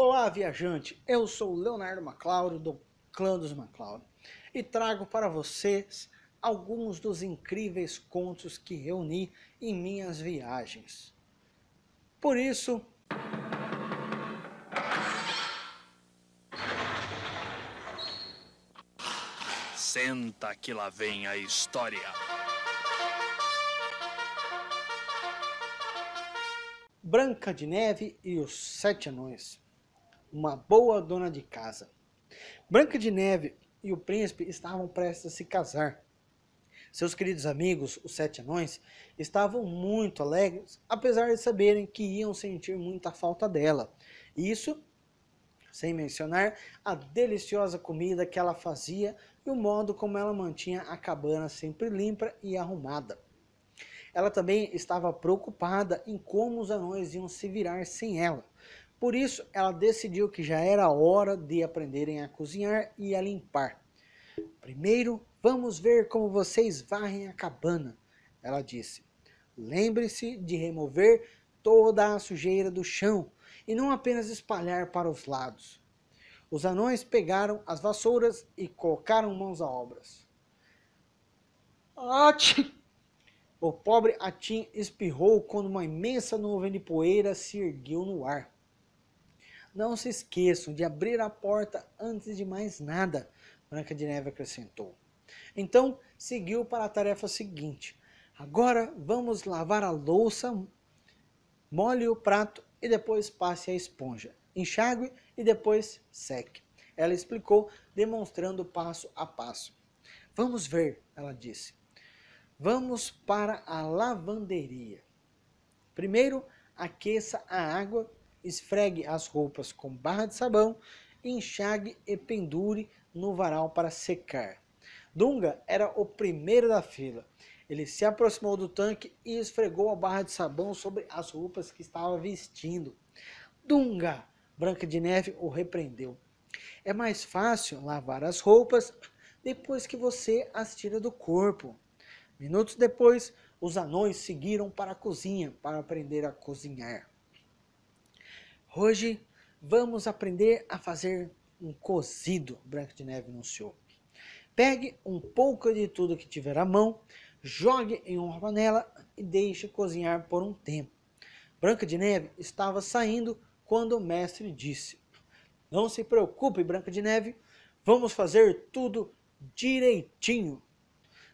Olá, viajante! Eu sou Leonardo Maclauro, do Clã dos Maclauro, e trago para vocês alguns dos incríveis contos que reuni em minhas viagens. Por isso, senta que lá vem a história. Branca de Neve e os Sete Anões uma boa dona de casa. Branca de Neve e o príncipe estavam prestes a se casar. Seus queridos amigos, os sete anões, estavam muito alegres, apesar de saberem que iam sentir muita falta dela. Isso sem mencionar a deliciosa comida que ela fazia e o modo como ela mantinha a cabana sempre limpa e arrumada. Ela também estava preocupada em como os anões iam se virar sem ela, por isso, ela decidiu que já era hora de aprenderem a cozinhar e a limpar. Primeiro, vamos ver como vocês varrem a cabana, ela disse. Lembre-se de remover toda a sujeira do chão e não apenas espalhar para os lados. Os anões pegaram as vassouras e colocaram mãos à obra. Atim! O pobre Atim espirrou quando uma imensa nuvem de poeira se ergueu no ar. Não se esqueçam de abrir a porta antes de mais nada, Branca de Neve acrescentou. Então seguiu para a tarefa seguinte. Agora vamos lavar a louça, molhe o prato e depois passe a esponja. Enxague e depois seque. Ela explicou, demonstrando passo a passo. Vamos ver, ela disse. Vamos para a lavanderia. Primeiro, aqueça a água Esfregue as roupas com barra de sabão, enxague e pendure no varal para secar. Dunga era o primeiro da fila. Ele se aproximou do tanque e esfregou a barra de sabão sobre as roupas que estava vestindo. Dunga! Branca de Neve o repreendeu. É mais fácil lavar as roupas depois que você as tira do corpo. Minutos depois, os anões seguiram para a cozinha para aprender a cozinhar. Hoje vamos aprender a fazer um cozido, Branca de Neve anunciou. Pegue um pouco de tudo que tiver à mão, jogue em uma panela e deixe cozinhar por um tempo. Branca de Neve estava saindo quando o mestre disse: Não se preocupe, Branca de Neve, vamos fazer tudo direitinho.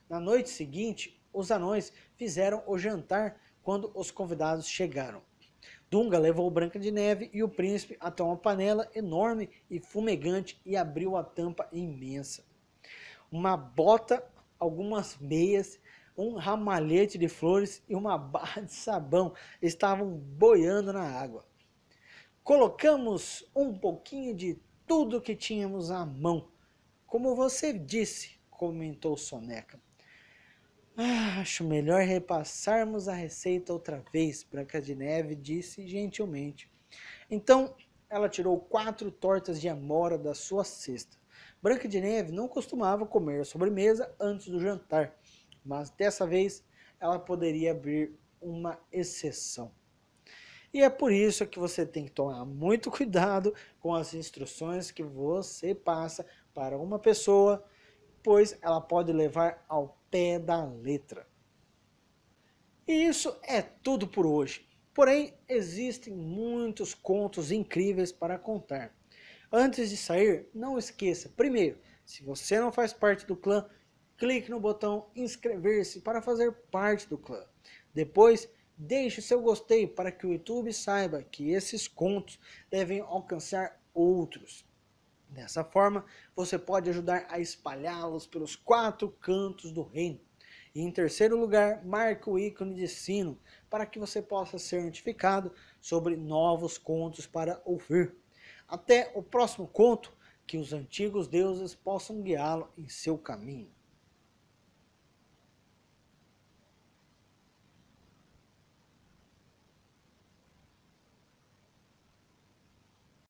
Na noite seguinte, os anões fizeram o jantar quando os convidados chegaram. Dunga levou Branca de Neve e o príncipe até uma panela enorme e fumegante e abriu a tampa imensa. Uma bota, algumas meias, um ramalhete de flores e uma barra de sabão estavam boiando na água. Colocamos um pouquinho de tudo que tínhamos à mão. Como você disse, comentou Soneca. Ah, acho melhor repassarmos a receita outra vez, Branca de Neve disse gentilmente. Então ela tirou quatro tortas de amora da sua cesta. Branca de Neve não costumava comer a sobremesa antes do jantar, mas dessa vez ela poderia abrir uma exceção. E é por isso que você tem que tomar muito cuidado com as instruções que você passa para uma pessoa pois ela pode levar ao pé da letra. E isso é tudo por hoje. Porém, existem muitos contos incríveis para contar. Antes de sair, não esqueça, primeiro, se você não faz parte do clã, clique no botão inscrever-se para fazer parte do clã. Depois, deixe seu gostei para que o YouTube saiba que esses contos devem alcançar outros. Dessa forma, você pode ajudar a espalhá-los pelos quatro cantos do reino. E em terceiro lugar, marque o ícone de sino para que você possa ser notificado sobre novos contos para ouvir. Até o próximo conto, que os antigos deuses possam guiá-lo em seu caminho.